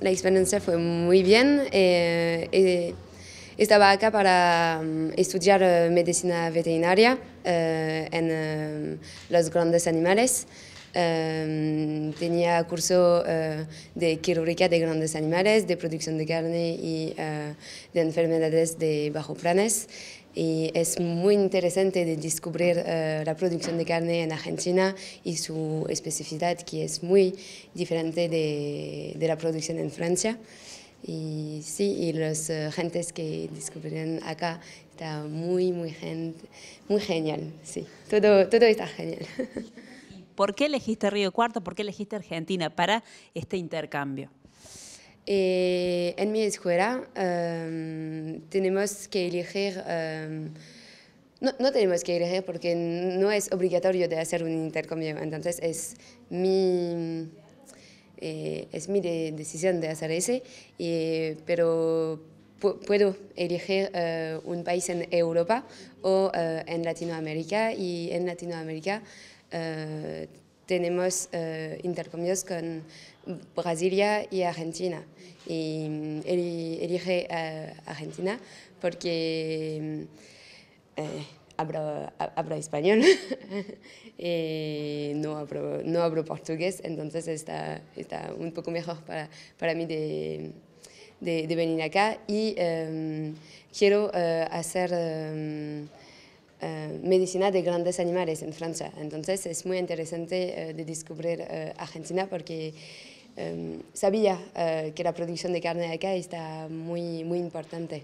la experiencia fue muy bien. Eh, eh, estaba acá para mm, estudiar eh, medicina veterinaria en los grandes animales. tenía curso de quirúrgica de grandes animales, de producción de carne y de enfermedades de bajo planes y es muy interesante de descubrir eh, la producción de carne en Argentina y su especificidad que es muy diferente de, la producción en Francia. Y sí, y los eh, gentes que descubrieron acá está muy, muy, muy genial, sí. Todo, todo está genial. ¿Por qué elegiste Río Cuarto? ¿Por qué elegiste Argentina para este intercambio? Eh, en mi escuela em, tenemos que elegir, em, no, tenemos que elegir porque no es obligatorio de hacer un intercambio, entonces es mi, eh, es mi decisión de hacer ese, eh, pero puedo elegir un país en Europa o en Latinoamérica y en Latinoamérica tenemos eh, intercambios con Brasilia y Argentina. Y elige a eh, Argentina porque eh, hablo, español, y no, hablo, no hablo portugués, entonces está, está un poco mejor para, mí de, venir acá. Y em, quiero hacer em, eh, medicina de grandes animales en Francia. Entonces es muy interesante eh, de descubrir eh, Argentina porque sabía que la producción de carne de acá está muy, muy importante.